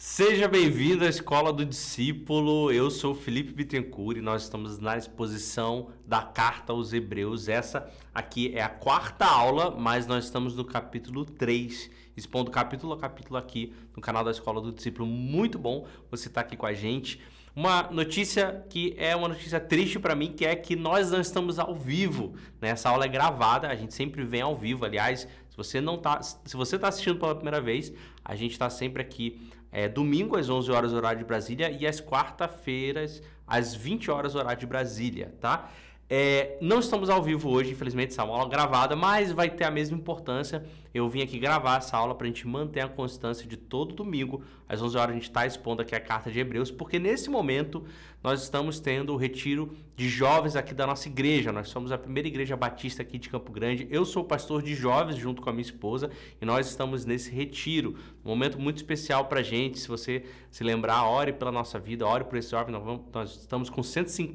Seja bem-vindo à Escola do Discípulo. Eu sou Felipe Bittencourt e nós estamos na exposição da Carta aos Hebreus. Essa aqui é a quarta aula, mas nós estamos no capítulo 3, expondo capítulo a capítulo aqui no canal da Escola do Discípulo. Muito bom você estar aqui com a gente. Uma notícia que é uma notícia triste para mim, que é que nós não estamos ao vivo. Né? Essa aula é gravada, a gente sempre vem ao vivo. Aliás, se você não tá, se você está assistindo pela primeira vez, a gente está sempre aqui é, domingo às 11 horas horário de Brasília e às quarta-feiras às 20 horas horário de Brasília, tá? É, não estamos ao vivo hoje, infelizmente, essa é uma aula gravada, mas vai ter a mesma importância eu vim aqui gravar essa aula para a gente manter a constância de todo domingo, às 11 horas a gente está expondo aqui a carta de Hebreus, porque nesse momento nós estamos tendo o retiro de jovens aqui da nossa igreja. Nós somos a primeira igreja batista aqui de Campo Grande. Eu sou pastor de jovens junto com a minha esposa e nós estamos nesse retiro. Um momento muito especial para gente. Se você se lembrar, ore pela nossa vida, ore por esse jovem. Nós, vamos, nós estamos com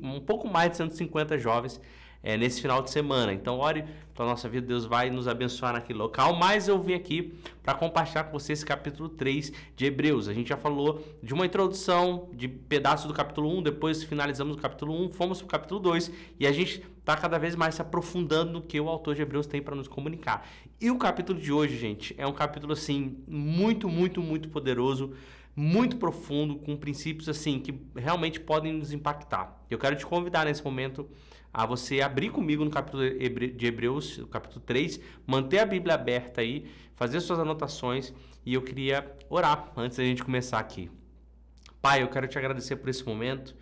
um pouco mais de 150 jovens é, nesse final de semana. Então, ore pela nossa vida, Deus vai nos abençoar naquele local. Mas eu vim aqui para compartilhar com você esse capítulo 3 de Hebreus. A gente já falou de uma introdução, de pedaço do capítulo 1, depois finalizamos o capítulo 1, fomos para o capítulo 2 e a gente está cada vez mais se aprofundando no que o autor de Hebreus tem para nos comunicar. E o capítulo de hoje, gente, é um capítulo assim muito, muito, muito poderoso muito profundo, com princípios assim que realmente podem nos impactar. Eu quero te convidar nesse momento a você abrir comigo no capítulo de Hebreus, capítulo 3, manter a Bíblia aberta aí, fazer suas anotações e eu queria orar antes da gente começar aqui. Pai, eu quero te agradecer por esse momento.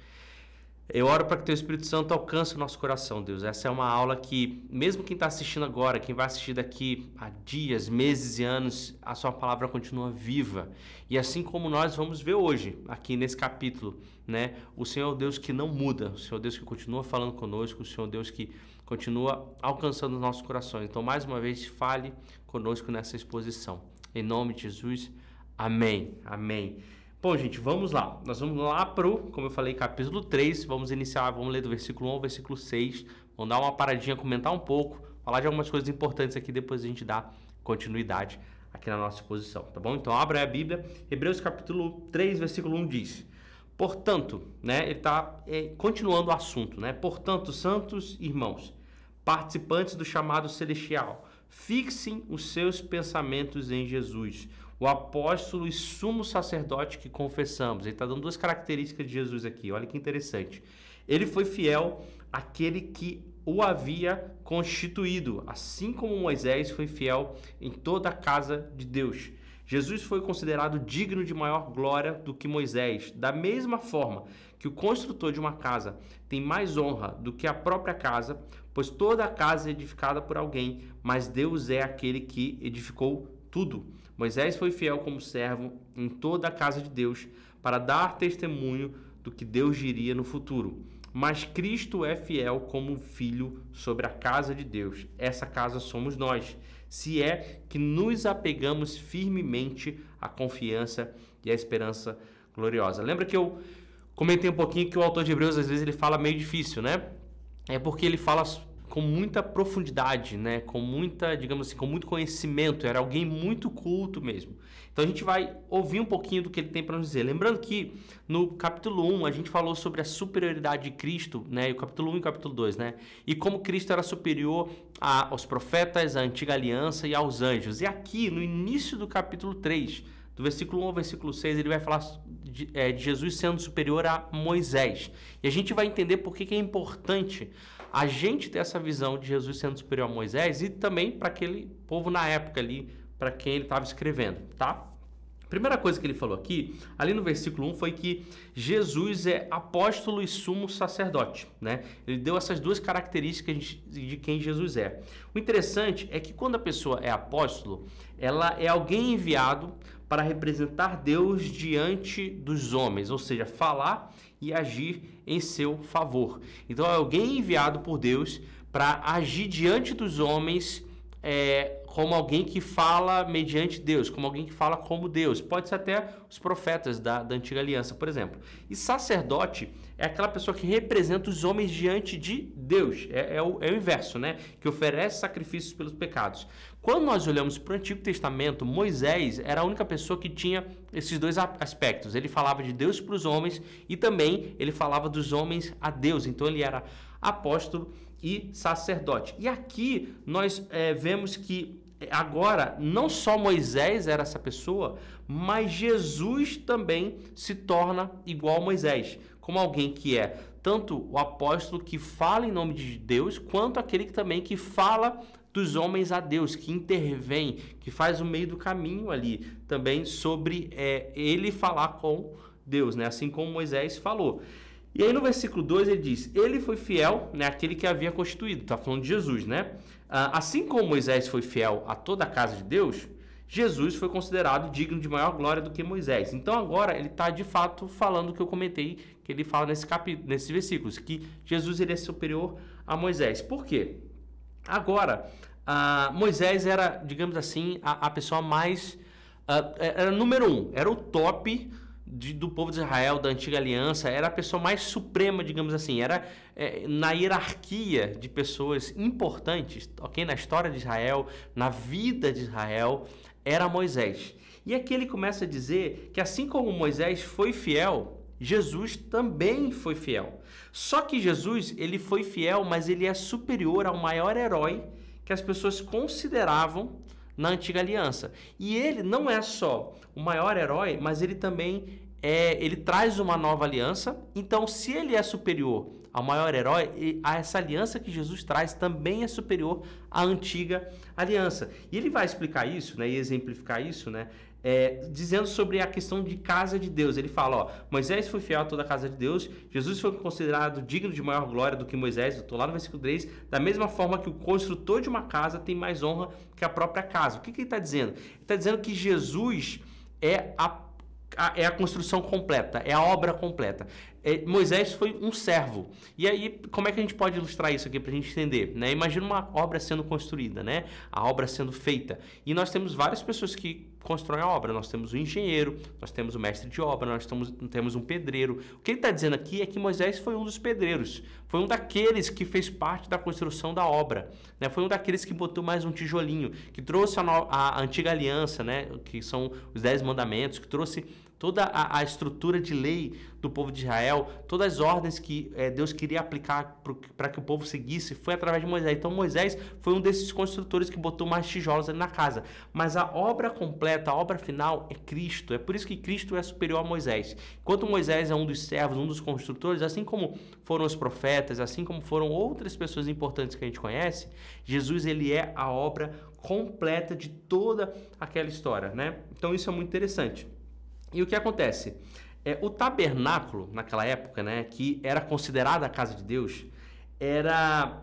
Eu oro para que teu Espírito Santo alcance o nosso coração, Deus. Essa é uma aula que, mesmo quem está assistindo agora, quem vai assistir daqui a dias, meses e anos, a sua palavra continua viva. E assim como nós vamos ver hoje, aqui nesse capítulo, né? O Senhor é Deus que não muda, o Senhor é Deus que continua falando conosco, o Senhor é Deus que continua alcançando os nossos corações. Então, mais uma vez, fale conosco nessa exposição. Em nome de Jesus, amém. Amém. Bom, gente, vamos lá. Nós vamos lá pro, como eu falei, capítulo 3. Vamos iniciar, vamos ler do versículo 1 ao versículo 6. Vamos dar uma paradinha, comentar um pouco, falar de algumas coisas importantes aqui, depois a gente dá continuidade aqui na nossa exposição, tá bom? Então abra a Bíblia. Hebreus capítulo 3, versículo 1 diz: Portanto, né, ele está é, continuando o assunto, né? Portanto, santos irmãos, participantes do chamado celestial, fixem os seus pensamentos em Jesus o apóstolo e sumo sacerdote que confessamos. Ele está dando duas características de Jesus aqui, olha que interessante. Ele foi fiel àquele que o havia constituído, assim como Moisés foi fiel em toda a casa de Deus. Jesus foi considerado digno de maior glória do que Moisés, da mesma forma que o construtor de uma casa tem mais honra do que a própria casa, pois toda a casa é edificada por alguém, mas Deus é aquele que edificou tudo. Moisés foi fiel como servo em toda a casa de Deus para dar testemunho do que Deus diria no futuro. Mas Cristo é fiel como filho sobre a casa de Deus. Essa casa somos nós, se é que nos apegamos firmemente à confiança e à esperança gloriosa. Lembra que eu comentei um pouquinho que o autor de Hebreus às vezes ele fala meio difícil, né? É porque ele fala com muita profundidade, né? Com muita, digamos assim, com muito conhecimento. Era alguém muito culto mesmo. Então a gente vai ouvir um pouquinho do que ele tem para nos dizer. Lembrando que no capítulo 1 a gente falou sobre a superioridade de Cristo, né? E o capítulo 1 e o capítulo 2, né? E como Cristo era superior a, aos profetas, à antiga aliança e aos anjos. E aqui, no início do capítulo 3, do versículo 1 ao versículo 6, ele vai falar de, é, de Jesus sendo superior a Moisés. E a gente vai entender por que, que é importante a gente ter essa visão de Jesus sendo superior a Moisés e também para aquele povo na época ali, para quem ele estava escrevendo, tá? Primeira coisa que ele falou aqui, ali no versículo 1, foi que Jesus é apóstolo e sumo sacerdote, né? Ele deu essas duas características de quem Jesus é. O interessante é que quando a pessoa é apóstolo, ela é alguém enviado para representar Deus diante dos homens, ou seja, falar e agir em seu favor. Então é alguém enviado por Deus para agir diante dos homens é, como alguém que fala mediante Deus, como alguém que fala como Deus. Pode ser até os profetas da, da antiga aliança, por exemplo. E sacerdote é aquela pessoa que representa os homens diante de Deus. É, é, o, é o inverso, né? Que oferece sacrifícios pelos pecados. Quando nós olhamos para o Antigo Testamento, Moisés era a única pessoa que tinha esses dois aspectos. Ele falava de Deus para os homens e também ele falava dos homens a Deus. Então ele era apóstolo e sacerdote. E aqui nós é, vemos que eh, agora não só Moisés era essa pessoa, mas Jesus também se torna igual a Moisés, como alguém que é tanto o apóstolo que fala em nome de Deus, quanto aquele que também que fala dos homens a Deus, que intervém, que faz o meio do caminho ali também sobre é, ele falar com Deus, né? assim como Moisés falou. E aí no versículo 2 ele diz: Ele foi fiel, né, que havia constituído. Está falando de Jesus, né? Ah, assim como Moisés foi fiel a toda a casa de Deus, Jesus foi considerado digno de maior glória do que Moisés. Então agora ele está de fato falando o que eu comentei, que ele fala nesse capítulo, nesses versículos, que Jesus ele é superior a Moisés. Por quê? Agora, uh, Moisés era, digamos assim, a, a pessoa mais. Uh, era número um, era o top de, do povo de Israel, da antiga aliança, era a pessoa mais suprema, digamos assim, era é, na hierarquia de pessoas importantes, ok? Na história de Israel, na vida de Israel, era Moisés. E aqui ele começa a dizer que assim como Moisés foi fiel Jesus também foi fiel. Só que Jesus, ele foi fiel, mas ele é superior ao maior herói que as pessoas consideravam na antiga aliança. E ele não é só o maior herói, mas ele também é, ele traz uma nova aliança. Então, se ele é superior ao maior herói, a essa aliança que Jesus traz também é superior à antiga aliança. E ele vai explicar isso, né, e exemplificar isso, né, é, dizendo sobre a questão de casa de Deus. Ele fala: ó, Moisés foi fiel a toda a casa de Deus, Jesus foi considerado digno de maior glória do que Moisés. Eu estou lá no versículo 3. Da mesma forma que o construtor de uma casa tem mais honra que a própria casa. O que, que ele está dizendo? Ele está dizendo que Jesus é a, a, é a construção completa, é a obra completa. É, Moisés foi um servo. E aí, como é que a gente pode ilustrar isso aqui para a gente entender? Né? Imagina uma obra sendo construída, né? a obra sendo feita. E nós temos várias pessoas que constrói a obra. Nós temos o um engenheiro, nós temos o um mestre de obra, nós temos, temos um pedreiro. O que ele está dizendo aqui é que Moisés foi um dos pedreiros, foi um daqueles que fez parte da construção da obra, né? foi um daqueles que botou mais um tijolinho, que trouxe a, no, a antiga aliança, né? que são os dez mandamentos, que trouxe toda a, a, estrutura de lei do povo de Israel, todas as ordens que é, Deus queria aplicar para que o povo seguisse, foi através de Moisés. Então Moisés foi um desses construtores que botou mais tijolos ali na casa. Mas a obra completa, a obra final é Cristo. É por isso que Cristo é superior a Moisés. Enquanto Moisés é um dos servos, um dos construtores, assim como foram os profetas, assim como foram outras pessoas importantes que a gente conhece, Jesus ele é a obra completa de toda aquela história, né? Então isso é muito interessante. E o que acontece? É, o tabernáculo, naquela época, né, que era considerada a casa de Deus, era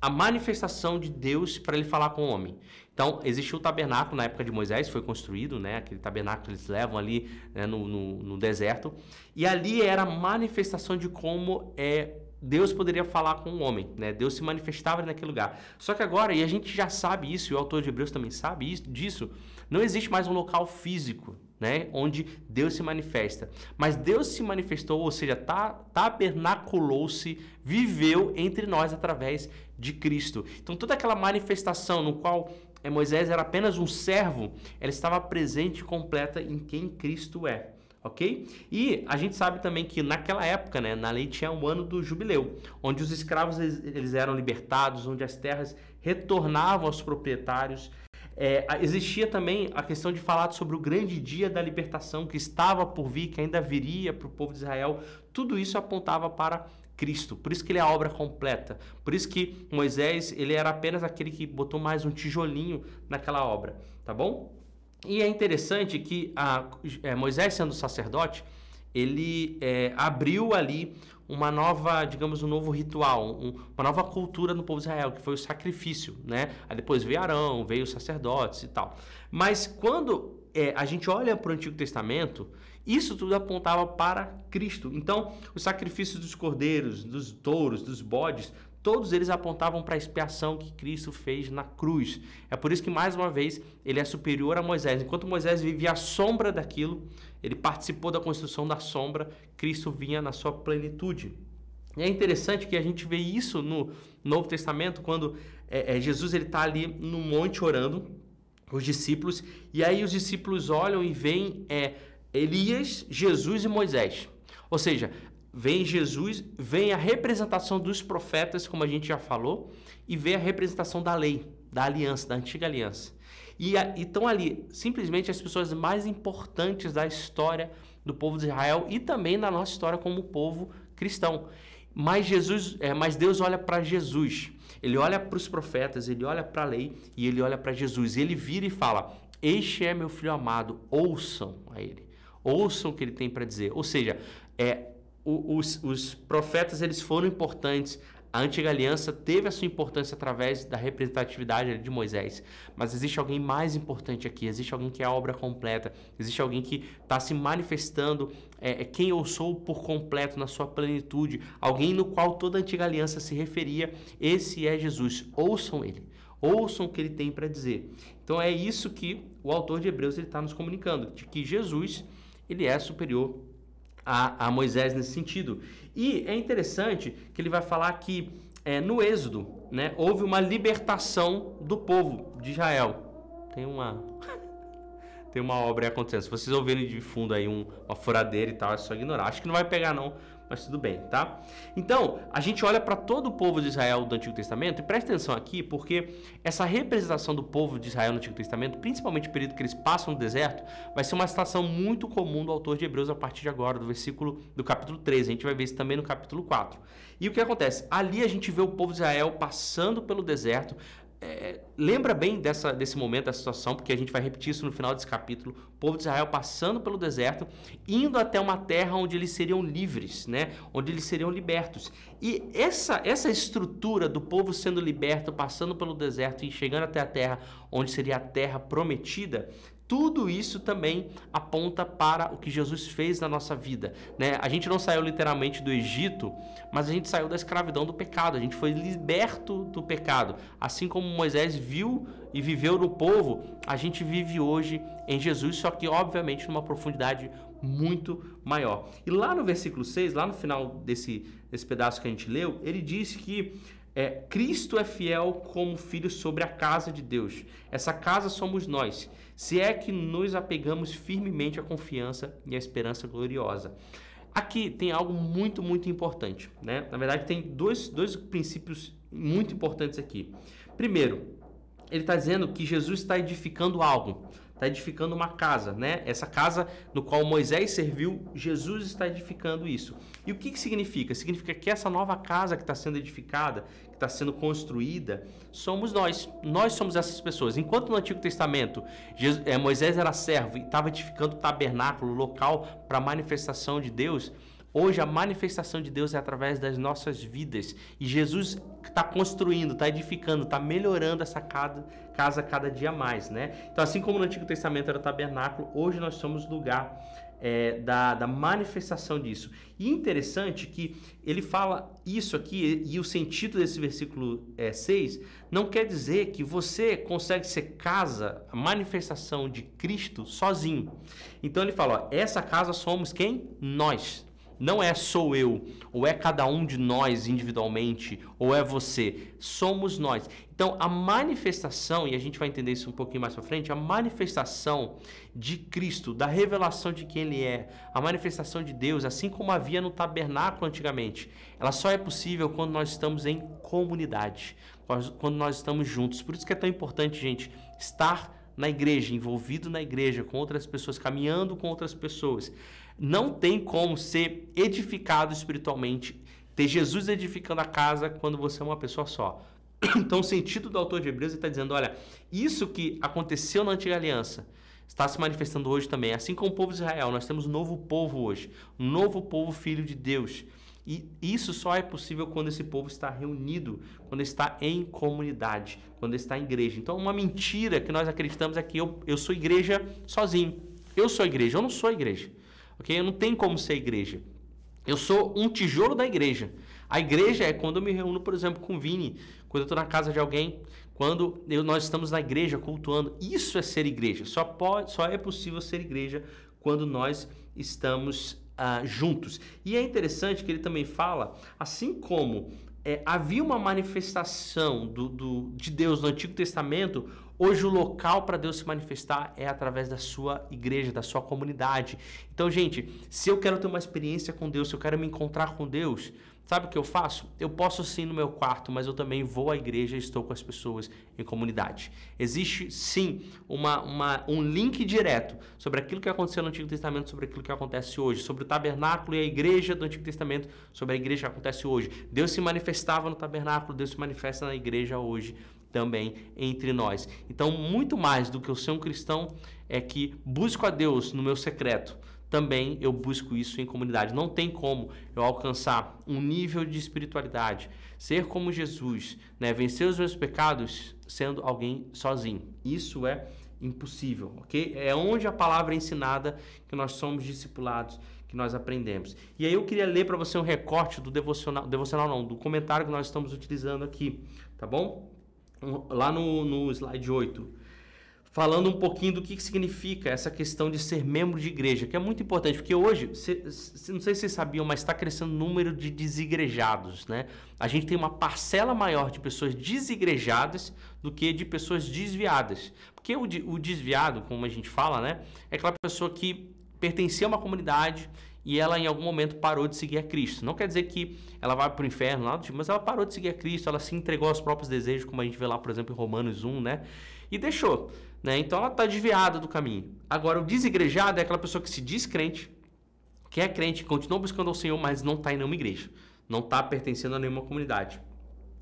a manifestação de Deus para ele falar com o homem. Então, existiu o tabernáculo na época de Moisés, foi construído, né? Aquele tabernáculo que eles levam ali né, no, no, no, deserto. E ali era a manifestação de como é, Deus poderia falar com o homem, né? Deus se manifestava naquele lugar. Só que agora, e a gente já sabe isso, e o autor de Hebreus também sabe isso, disso, não existe mais um local físico né? Onde Deus se manifesta. Mas Deus se manifestou, ou seja, tá, tabernaculou-se, viveu entre nós através de Cristo. Então toda aquela manifestação no qual eh, Moisés era apenas um servo, ela estava presente e completa em quem Cristo é ok? E a gente sabe também que naquela época, né, na lei tinha um ano do jubileu, onde os escravos eles eram libertados, onde as terras retornavam aos proprietários é, existia também a questão de falar sobre o grande dia da libertação que estava por vir, que ainda viria para o povo de Israel. Tudo isso apontava para Cristo. Por isso que ele é a obra completa. Por isso que Moisés ele era apenas aquele que botou mais um tijolinho naquela obra, tá bom? E é interessante que a, é, Moisés sendo sacerdote, ele é, abriu ali uma nova, digamos, um novo ritual, um, uma nova cultura no povo de Israel, que foi o sacrifício, né? Aí depois veio Arão, veio os sacerdotes e tal. Mas quando é, a gente olha para o Antigo Testamento, isso tudo apontava para Cristo. Então, os sacrifícios dos cordeiros, dos touros, dos bodes, todos eles apontavam para a expiação que Cristo fez na cruz. É por isso que, mais uma vez, ele é superior a Moisés. Enquanto Moisés vivia a sombra daquilo, ele participou da construção da sombra, Cristo vinha na sua plenitude. E é interessante que a gente vê isso no Novo Testamento, quando é, é, Jesus está ali no monte orando, os discípulos, e aí os discípulos olham e veem é, Elias, Jesus e Moisés. Ou seja, vem Jesus, vem a representação dos profetas, como a gente já falou, e vem a representação da lei, da aliança, da antiga aliança. E estão ali simplesmente as pessoas mais importantes da história do povo de Israel e também na nossa história como povo cristão. Mas Jesus, é, mas Deus olha para Jesus. Ele olha para os profetas, ele olha para a lei e ele olha para Jesus. Ele vira e fala: "Este é meu filho amado, ouçam a ele. Ouçam o que ele tem para dizer". Ou seja, é os, os profetas eles foram importantes. A antiga aliança teve a sua importância através da representatividade de Moisés, mas existe alguém mais importante aqui, existe alguém que é a obra completa, existe alguém que está se manifestando é, é, quem eu sou por completo, na sua plenitude, alguém no qual toda a antiga aliança se referia. Esse é Jesus. Ouçam ele, ouçam o que ele tem para dizer. Então é isso que o autor de Hebreus está nos comunicando, de que Jesus ele é superior a, a, Moisés nesse sentido. E é interessante que ele vai falar que é, no Êxodo né, houve uma libertação do povo de Israel. Tem uma. Tem uma obra aí acontecendo. Se vocês ouvirem de fundo aí um, uma furadeira e tal, é só ignorar. Acho que não vai pegar, não, mas tudo bem, tá? Então, a gente olha para todo o povo de Israel do Antigo Testamento e presta atenção aqui, porque essa representação do povo de Israel no Antigo Testamento, principalmente o período que eles passam no deserto, vai ser uma citação muito comum do autor de Hebreus a partir de agora, do versículo do capítulo 13. A gente vai ver isso também no capítulo 4. E o que acontece? Ali a gente vê o povo de Israel passando pelo deserto, é, lembra bem dessa, desse momento, dessa situação, porque a gente vai repetir isso no final desse capítulo. O povo de Israel passando pelo deserto, indo até uma terra onde eles seriam livres, né? onde eles seriam libertos. E essa, essa estrutura do povo sendo liberto, passando pelo deserto e chegando até a terra onde seria a terra prometida, tudo isso também aponta para o que Jesus fez na nossa vida. Né? A gente não saiu literalmente do Egito, mas a gente saiu da escravidão do pecado, a gente foi liberto do pecado. Assim como Moisés viu e viveu no povo, a gente vive hoje em Jesus, só que obviamente numa profundidade muito maior. E lá no versículo 6, lá no final desse, desse pedaço que a gente leu, ele diz que é, Cristo é fiel como filho sobre a casa de Deus. Essa casa somos nós, se é que nos apegamos firmemente à confiança e à esperança gloriosa. Aqui tem algo muito, muito importante. Né? Na verdade, tem dois, dois princípios muito importantes aqui. Primeiro, ele está dizendo que Jesus está edificando algo está edificando uma casa, né? Essa casa no qual Moisés serviu, Jesus está edificando isso. E o que, que significa? Significa que essa nova casa que está sendo edificada, que está sendo construída, somos nós. Nós somos essas pessoas. Enquanto no Antigo Testamento Jesus, é, Moisés era servo e estava edificando o tabernáculo, local para a manifestação de Deus, Hoje a manifestação de Deus é através das nossas vidas e Jesus está construindo, está edificando, está melhorando essa casa, casa cada dia mais, né? Então, assim como no Antigo Testamento era o tabernáculo, hoje nós somos lugar é, da, da, manifestação disso. E interessante que ele fala isso aqui, e, o sentido desse versículo é, 6 não quer dizer que você consegue ser casa, a manifestação de Cristo, sozinho. Então ele fala: ó, essa casa somos quem? Nós. Não é sou eu, ou é cada um de nós individualmente, ou é você. Somos nós. Então, a manifestação, e a gente vai entender isso um pouquinho mais para frente, a manifestação de Cristo, da revelação de quem ele é, a manifestação de Deus, assim como havia no tabernáculo antigamente, ela só é possível quando nós estamos em comunidade, quando nós estamos juntos. Por isso que é tão importante, gente, estar na igreja, envolvido na igreja, com outras pessoas, caminhando com outras pessoas. Não tem como ser edificado espiritualmente, ter Jesus edificando a casa quando você é uma pessoa só. Então, o sentido do autor de Hebreus está dizendo: olha, isso que aconteceu na antiga aliança está se manifestando hoje também. Assim como o povo de Israel, nós temos um novo povo hoje, um novo povo filho de Deus. E isso só é possível quando esse povo está reunido, quando está em comunidade, quando está em igreja. Então, uma mentira que nós acreditamos é que eu, eu sou igreja sozinho. Eu sou igreja, eu não sou igreja. Ok? Eu não tenho como ser igreja. Eu sou um tijolo da igreja. A igreja é quando eu me reúno, por exemplo, com o Vini, quando eu estou na casa de alguém, quando eu, nós estamos na igreja cultuando. Isso é ser igreja. Só, pode, só é possível ser igreja quando nós estamos ah, juntos. E é interessante que ele também fala, assim como é, havia uma manifestação do, do, de Deus no Antigo Testamento, hoje o local para Deus se manifestar é através da sua igreja, da sua comunidade. Então, gente, se eu quero ter uma experiência com Deus, se eu quero me encontrar com Deus, Sabe o que eu faço? Eu posso sim no meu quarto, mas eu também vou à igreja e estou com as pessoas em comunidade. Existe sim uma, uma, um link direto sobre aquilo que aconteceu no Antigo Testamento, sobre aquilo que acontece hoje, sobre o tabernáculo e a igreja do Antigo Testamento, sobre a igreja que acontece hoje. Deus se manifestava no tabernáculo, Deus se manifesta na igreja hoje também entre nós. Então, muito mais do que eu ser um cristão é que busco a Deus no meu secreto também eu busco isso em comunidade. Não tem como eu alcançar um nível de espiritualidade, ser como Jesus, né? vencer os meus pecados sendo alguém sozinho. Isso é impossível, ok? É onde a palavra é ensinada que nós somos discipulados, que nós aprendemos. E aí eu queria ler para você um recorte do devocional, devocional não, do comentário que nós estamos utilizando aqui, tá bom? Lá no, no slide 8 falando um pouquinho do que, que significa essa questão de ser membro de igreja, que é muito importante, porque hoje, não sei se vocês sabiam, mas está crescendo o número de desigrejados, né? A gente tem uma parcela maior de pessoas desigrejadas do que de pessoas desviadas. Porque o, o desviado, como a gente fala, né? É aquela pessoa que pertencia a uma comunidade e ela em algum momento parou de seguir a Cristo. Não quer dizer que ela vai para o inferno, nada tipo, mas ela parou de seguir a Cristo, ela se entregou aos próprios desejos, como a gente vê lá, por exemplo, em Romanos 1, né? E deixou. Né? Então ela está desviada do caminho. Agora, o desigrejado é aquela pessoa que se diz crente, que é crente, continua buscando ao Senhor, mas não está em nenhuma igreja, não está pertencendo a nenhuma comunidade.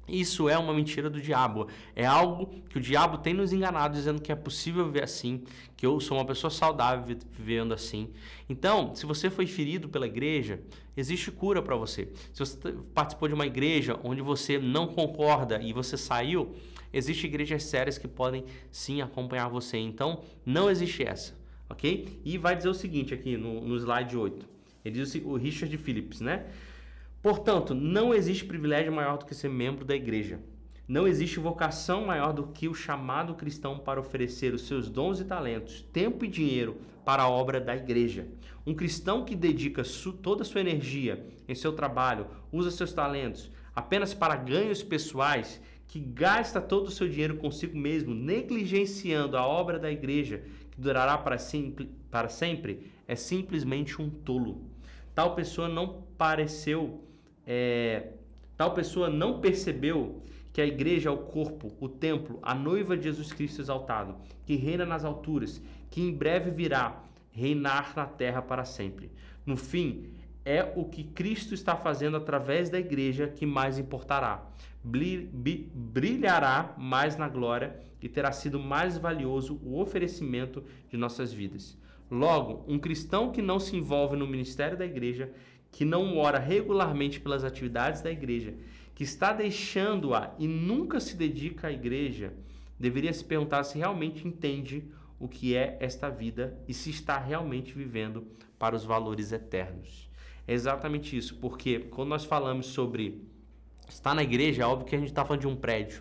Isso é uma mentira do diabo. É algo que o diabo tem nos enganado, dizendo que é possível viver assim, que eu sou uma pessoa saudável vivendo assim. Então, se você foi ferido pela igreja, existe cura para você. Se você participou de uma igreja onde você não concorda e você saiu, Existem igrejas sérias que podem sim acompanhar você. Então, não existe essa, ok? E vai dizer o seguinte aqui no, no slide 8. Ele diz o Richard Phillips, né? Portanto, não existe privilégio maior do que ser membro da igreja. Não existe vocação maior do que o chamado cristão para oferecer os seus dons e talentos, tempo e dinheiro para a obra da igreja. Um cristão que dedica toda a sua energia em seu trabalho, usa seus talentos apenas para ganhos pessoais, que gasta todo o seu dinheiro consigo mesmo, negligenciando a obra da igreja, que durará para, para sempre, é simplesmente um tolo. Tal pessoa não pareceu, é, tal pessoa não percebeu que a igreja é o corpo, o templo, a noiva de Jesus Cristo exaltado, que reina nas alturas, que em breve virá reinar na terra para sempre. No fim, é o que Cristo está fazendo através da igreja que mais importará brilhará mais na glória e terá sido mais valioso o oferecimento de nossas vidas. Logo, um cristão que não se envolve no ministério da igreja, que não ora regularmente pelas atividades da igreja, que está deixando-a e nunca se dedica à igreja, deveria se perguntar se realmente entende o que é esta vida e se está realmente vivendo para os valores eternos. É exatamente isso, porque quando nós falamos sobre Estar na igreja, é óbvio que a gente está falando de um prédio,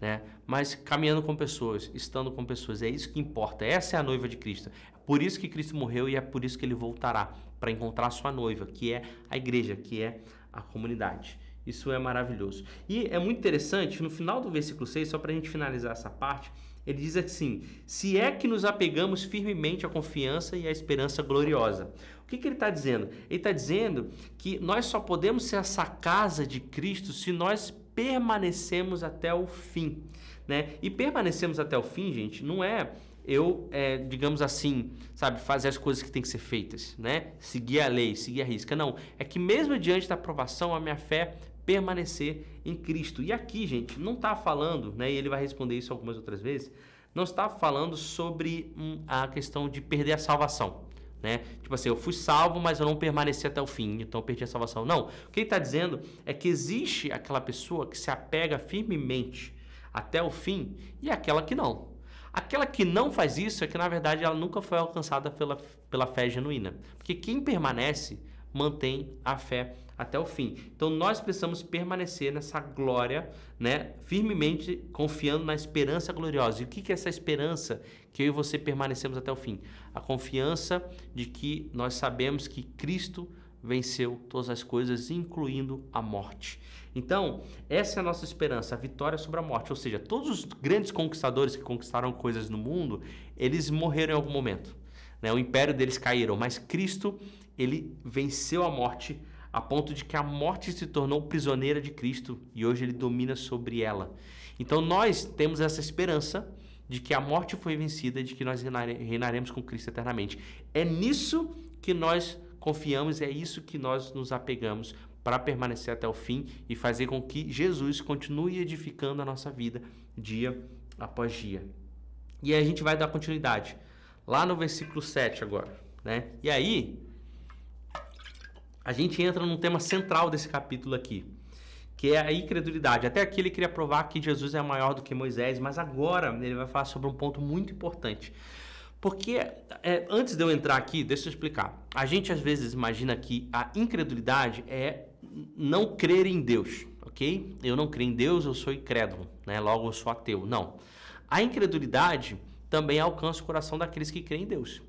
né? Mas caminhando com pessoas, estando com pessoas, é isso que importa. Essa é a noiva de Cristo. É por isso que Cristo morreu e é por isso que ele voltará para encontrar sua noiva, que é a igreja, que é a comunidade. Isso é maravilhoso. E é muito interessante, no final do versículo 6, só para a gente finalizar essa parte, ele diz assim: se é que nos apegamos firmemente à confiança e à esperança gloriosa. O que, que ele está dizendo? Ele está dizendo que nós só podemos ser essa casa de Cristo se nós permanecemos até o fim. Né? E permanecemos até o fim, gente, não é eu, é, digamos assim, sabe, fazer as coisas que têm que ser feitas, né? Seguir a lei, seguir a risca. Não, é que mesmo diante da aprovação, a minha fé permanecer em Cristo. E aqui, gente, não está falando, né, e ele vai responder isso algumas outras vezes, não está falando sobre hum, a questão de perder a salvação. Né? Tipo assim, eu fui salvo, mas eu não permaneci até o fim, então eu perdi a salvação. Não. O que ele está dizendo é que existe aquela pessoa que se apega firmemente até o fim e aquela que não. Aquela que não faz isso é que, na verdade, ela nunca foi alcançada pela, pela fé genuína. Porque quem permanece mantém a fé genuína até o fim. Então nós precisamos permanecer nessa glória, né, firmemente confiando na esperança gloriosa. E o que é essa esperança que eu e você permanecemos até o fim? A confiança de que nós sabemos que Cristo venceu todas as coisas, incluindo a morte. Então, essa é a nossa esperança, a vitória sobre a morte. Ou seja, todos os grandes conquistadores que conquistaram coisas no mundo, eles morreram em algum momento. Né? O império deles caíram, mas Cristo ele venceu a morte a ponto de que a morte se tornou prisioneira de Cristo e hoje ele domina sobre ela. Então nós temos essa esperança de que a morte foi vencida, de que nós reinaremos com Cristo eternamente. É nisso que nós confiamos, é isso que nós nos apegamos para permanecer até o fim e fazer com que Jesus continue edificando a nossa vida dia após dia. E aí a gente vai dar continuidade lá no versículo 7 agora, né? E aí, a gente entra num tema central desse capítulo aqui, que é a incredulidade. Até aqui ele queria provar que Jesus é maior do que Moisés, mas agora ele vai falar sobre um ponto muito importante. Porque é, antes de eu entrar aqui, deixa eu explicar. A gente às vezes imagina que a incredulidade é não crer em Deus, ok? Eu não creio em Deus, eu sou incrédulo, né? Logo eu sou ateu. Não. A incredulidade também alcança o coração daqueles que creem em Deus.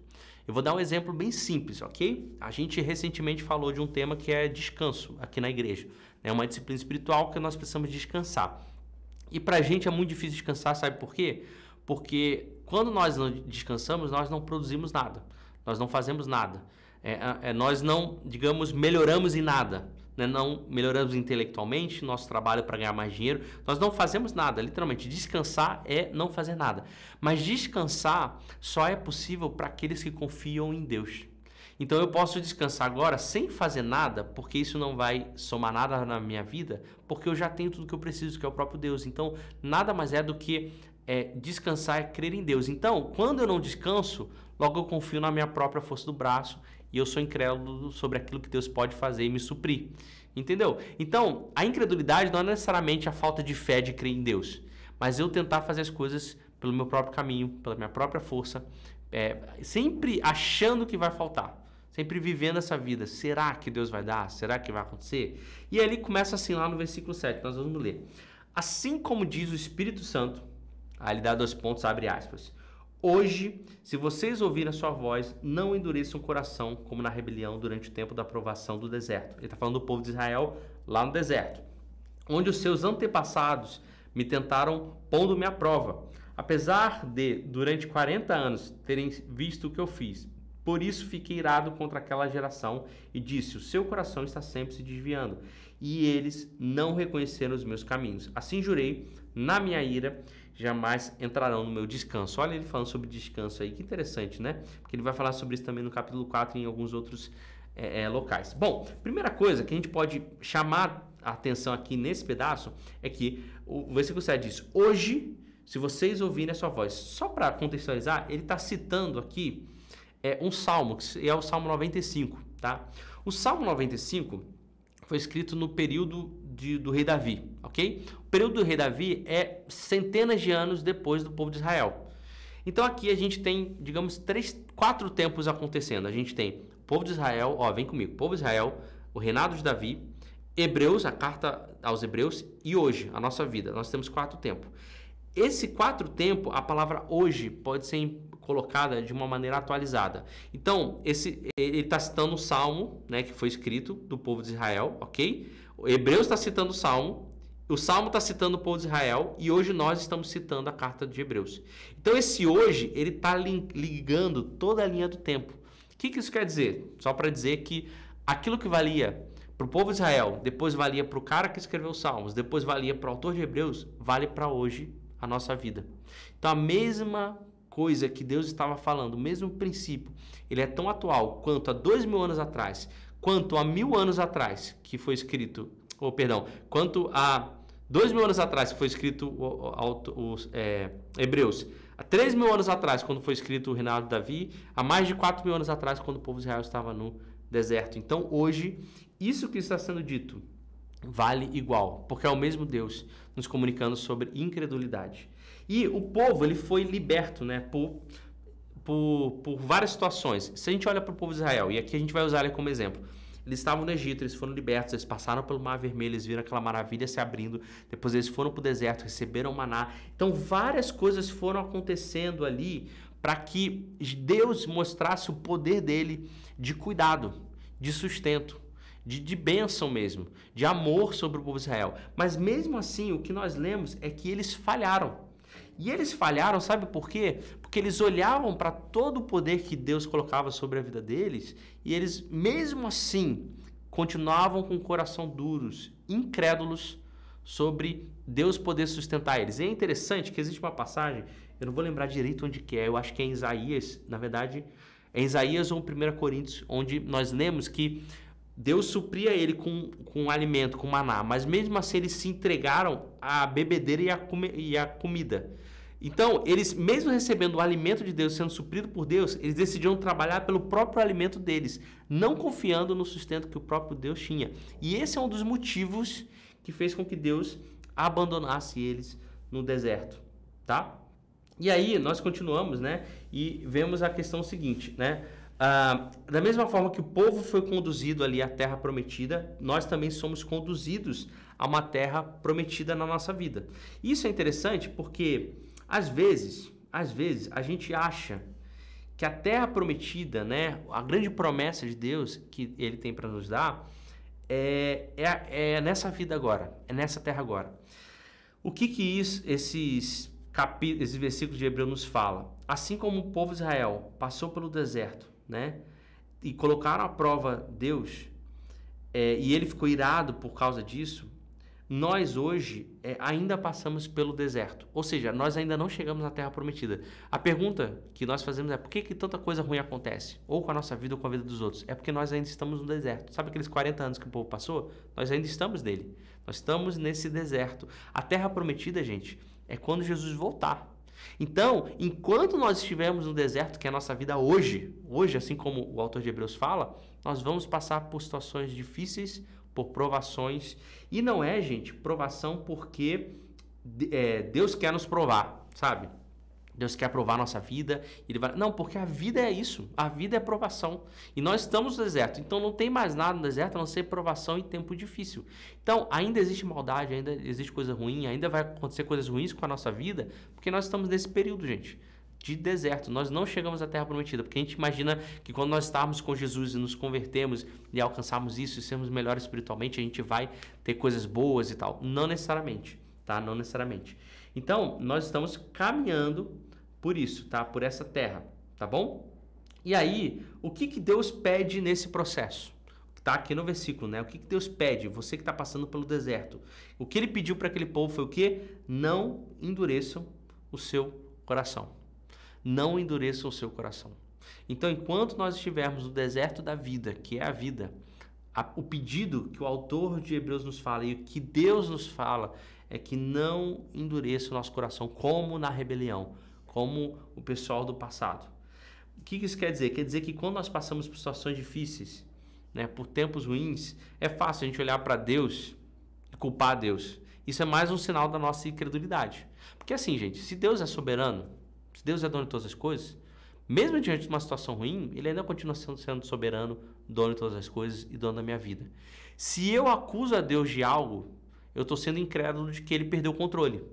Eu vou dar um exemplo bem simples, ok? A gente recentemente falou de um tema que é descanso aqui na igreja. É uma disciplina espiritual que nós precisamos descansar. E para a gente é muito difícil descansar, sabe por quê? Porque quando nós não descansamos, nós não produzimos nada, nós não fazemos nada, é, é, é nós não, digamos, melhoramos em nada né? não melhoramos intelectualmente, nosso trabalho para ganhar mais dinheiro, nós não fazemos nada, literalmente. Descansar é não fazer nada. Mas descansar só é possível para aqueles que confiam em Deus. Então eu posso descansar agora sem fazer nada, porque isso não vai somar nada na minha vida, porque eu já tenho tudo que eu preciso, que é o próprio Deus. Então nada mais é do que é, descansar é crer em Deus. Então, quando eu não descanso, logo eu confio na minha própria força do braço e eu sou incrédulo sobre aquilo que Deus pode fazer e me suprir. Entendeu? Então, a incredulidade não é necessariamente a falta de fé de crer em Deus, mas eu tentar fazer as coisas pelo meu próprio caminho, pela minha própria força, é, sempre achando que vai faltar, sempre vivendo essa vida. Será que Deus vai dar? Será que vai acontecer? E ali começa assim lá no versículo 7, nós vamos ler. Assim como diz o Espírito Santo, aí ele dá dois pontos, abre aspas. Hoje, se vocês ouvirem a sua voz, não endureçam o coração, como na rebelião durante o tempo da aprovação do deserto. Ele está falando do povo de Israel lá no deserto, onde os seus antepassados me tentaram pondo-me à prova. Apesar de, durante 40 anos, terem visto o que eu fiz, por isso fiquei irado contra aquela geração e disse: O seu coração está sempre se desviando, e eles não reconheceram os meus caminhos. Assim jurei, na minha ira, jamais entrarão no meu descanso. Olha ele falando sobre descanso aí, que interessante, né? Porque ele vai falar sobre isso também no capítulo 4 e em alguns outros é, é, locais. Bom, primeira coisa que a gente pode chamar a atenção aqui nesse pedaço é que o versículo 7 diz: Hoje, se vocês ouvirem a sua voz. Só para contextualizar, ele está citando aqui é, um salmo, que é o Salmo 95, tá? O Salmo 95 foi escrito no período de, do rei Davi, ok? O período do rei Davi é centenas de anos depois do povo de Israel. Então aqui a gente tem, digamos, três, quatro tempos acontecendo. A gente tem o povo de Israel, ó, vem comigo, povo de Israel, o reinado de Davi, Hebreus, a carta aos Hebreus e hoje, a nossa vida. Nós temos quatro tempos. Esse quatro tempo, a palavra hoje pode ser colocada de uma maneira atualizada. Então, esse, ele está citando o Salmo, né, que foi escrito do povo de Israel, ok? O Hebreus está citando o Salmo, o Salmo está citando o povo de Israel e hoje nós estamos citando a carta de Hebreus. Então, esse hoje, ele está ligando toda a linha do tempo. O que, que isso quer dizer? Só para dizer que aquilo que valia para o povo de Israel, depois valia para o cara que escreveu os Salmos, depois valia para o autor de Hebreus, vale para hoje a nossa vida. Então, a mesma coisa que Deus estava falando, o mesmo princípio, ele é tão atual quanto há dois mil anos atrás, quanto há mil anos atrás que foi escrito, ou oh, perdão, quanto há dois mil anos atrás que foi escrito os é, Hebreus, há três mil anos atrás quando foi escrito o reinado de Davi, há mais de quatro mil anos atrás quando o povo de Israel estava no deserto. Então hoje isso que está sendo dito vale igual, porque é o mesmo Deus nos comunicando sobre incredulidade. E o povo ele foi liberto, né? Por, por, por várias situações. Se a gente olha para o povo de Israel, e aqui a gente vai usar ele como exemplo. Eles estavam no Egito, eles foram libertos, eles passaram pelo Mar Vermelho, eles viram aquela maravilha se abrindo. Depois eles foram para o deserto, receberam maná. Então várias coisas foram acontecendo ali para que Deus mostrasse o poder dele de cuidado, de sustento, de, de bênção mesmo, de amor sobre o povo de Israel. Mas mesmo assim, o que nós lemos é que eles falharam. E eles falharam, sabe por quê? Porque eles olhavam para todo o poder que Deus colocava sobre a vida deles e eles, mesmo assim, continuavam com o coração duros, incrédulos sobre Deus poder sustentar eles. E é interessante que existe uma passagem, eu não vou lembrar direito onde que é, eu acho que é em Isaías, na verdade, é em Isaías ou 1 Coríntios, onde nós lemos que Deus supria ele com, com alimento, com maná, mas mesmo assim eles se entregaram à bebedeira e à, e à comida. Então, eles, mesmo recebendo o alimento de Deus, sendo suprido por Deus, eles decidiram trabalhar pelo próprio alimento deles, não confiando no sustento que o próprio Deus tinha. E esse é um dos motivos que fez com que Deus abandonasse eles no deserto, tá? E aí nós continuamos, né? E vemos a questão seguinte, né? Ah, da mesma forma que o povo foi conduzido ali à terra prometida, nós também somos conduzidos a uma terra prometida na nossa vida. Isso é interessante porque às vezes, às vezes a gente acha que a terra prometida, né, a grande promessa de Deus que ele tem para nos dar, é, é, é, nessa vida agora, é nessa terra agora. O que que isso, esses, esses versículos de Hebreu nos fala? Assim como o povo de Israel passou pelo deserto, né, e colocaram à prova Deus, é, e ele ficou irado por causa disso, nós hoje é, ainda passamos pelo deserto, ou seja, nós ainda não chegamos à Terra Prometida. A pergunta que nós fazemos é por que, que tanta coisa ruim acontece, ou com a nossa vida ou com a vida dos outros? É porque nós ainda estamos no deserto. Sabe aqueles 40 anos que o povo passou? Nós ainda estamos nele. Nós estamos nesse deserto. A Terra Prometida, gente, é quando Jesus voltar. Então, enquanto nós estivermos no deserto, que é a nossa vida hoje, hoje, assim como o autor de Hebreus fala, nós vamos passar por situações difíceis, por provações. E não é, gente, provação porque é, Deus quer nos provar, sabe? Deus quer provar nossa vida. Ele vai... Não, porque a vida é isso. A vida é provação. E nós estamos no deserto. Então não tem mais nada no deserto a não ser provação e tempo difícil. Então ainda existe maldade, ainda existe coisa ruim, ainda vai acontecer coisas ruins com a nossa vida, porque nós estamos nesse período, gente de deserto. Nós não chegamos à Terra Prometida, porque a gente imagina que quando nós estarmos com Jesus e nos convertermos e alcançarmos isso e sermos melhores espiritualmente, a gente vai ter coisas boas e tal. Não necessariamente, tá? Não necessariamente. Então, nós estamos caminhando por isso, tá? Por essa terra, tá bom? E aí, o que, que Deus pede nesse processo? Tá aqui no versículo, né? O que, que Deus pede? Você que está passando pelo deserto. O que ele pediu para aquele povo foi o que? Não endureçam o seu coração não endureçam o seu coração. Então, enquanto nós estivermos no deserto da vida, que é a vida, a, o pedido que o autor de Hebreus nos fala e que Deus nos fala é que não endureça o nosso coração, como na rebelião, como o pessoal do passado. O que isso quer dizer? Quer dizer que quando nós passamos por situações difíceis, né, por tempos ruins, é fácil a gente olhar para Deus e culpar Deus. Isso é mais um sinal da nossa incredulidade. Porque assim, gente, se Deus é soberano, se Deus é dono de todas as coisas, mesmo diante de uma situação ruim, ele ainda continua sendo, sendo soberano, dono de todas as coisas e dono da minha vida. Se eu acuso a Deus de algo, eu estou sendo incrédulo de que ele perdeu o controle,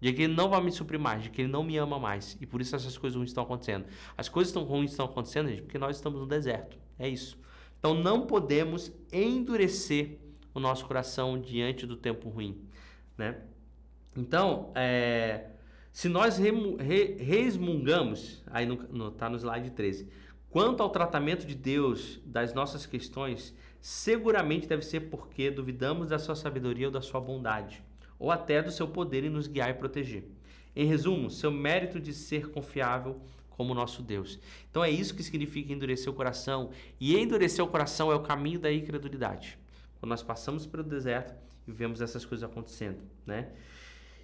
de que ele não vai me suprir mais, de que ele não me ama mais. E por isso essas coisas ruins estão acontecendo. As coisas tão ruins estão acontecendo, gente, porque nós estamos no deserto. É isso. Então não podemos endurecer o nosso coração diante do tempo ruim. Né? Então, é se nós re, resmungamos, aí no, no, tá no slide 13, quanto ao tratamento de Deus das nossas questões, seguramente deve ser porque duvidamos da sua sabedoria ou da sua bondade, ou até do seu poder em nos guiar e proteger. Em resumo, seu mérito de ser confiável como nosso Deus. Então é isso que significa endurecer o coração, e endurecer o coração é o caminho da incredulidade. Quando nós passamos pelo deserto e vemos essas coisas acontecendo, né?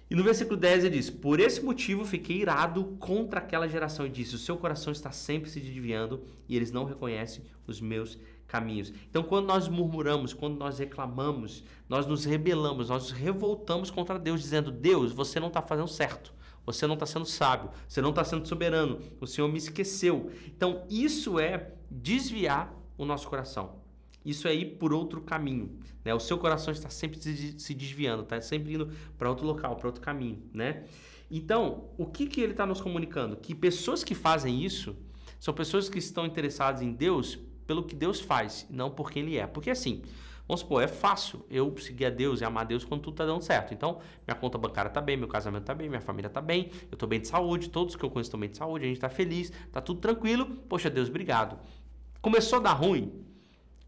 E no versículo 10 ele diz: Por esse motivo fiquei irado contra aquela geração e disse: O seu coração está sempre se desviando e eles não reconhecem os meus caminhos. Então, quando nós murmuramos, quando nós reclamamos, nós nos rebelamos, nós nos revoltamos contra Deus, dizendo: Deus, você não está fazendo certo. Você não está sendo sábio, você não está sendo soberano, o Senhor me esqueceu. Então, isso é desviar o nosso coração isso é ir por outro caminho, né? O seu coração está sempre se desviando, está sempre indo para outro local, para outro caminho, né? Então, o que, que ele está nos comunicando? Que pessoas que fazem isso são pessoas que estão interessadas em Deus pelo que Deus faz, não por quem Ele é. Porque assim, vamos supor, é fácil eu seguir a Deus e amar a Deus quando tudo está dando certo. Então, minha conta bancária está bem, meu casamento está bem, minha família está bem, eu estou bem de saúde, todos que eu conheço estão bem de saúde, a gente está feliz, está tudo tranquilo. Poxa, Deus, obrigado. Começou a dar ruim,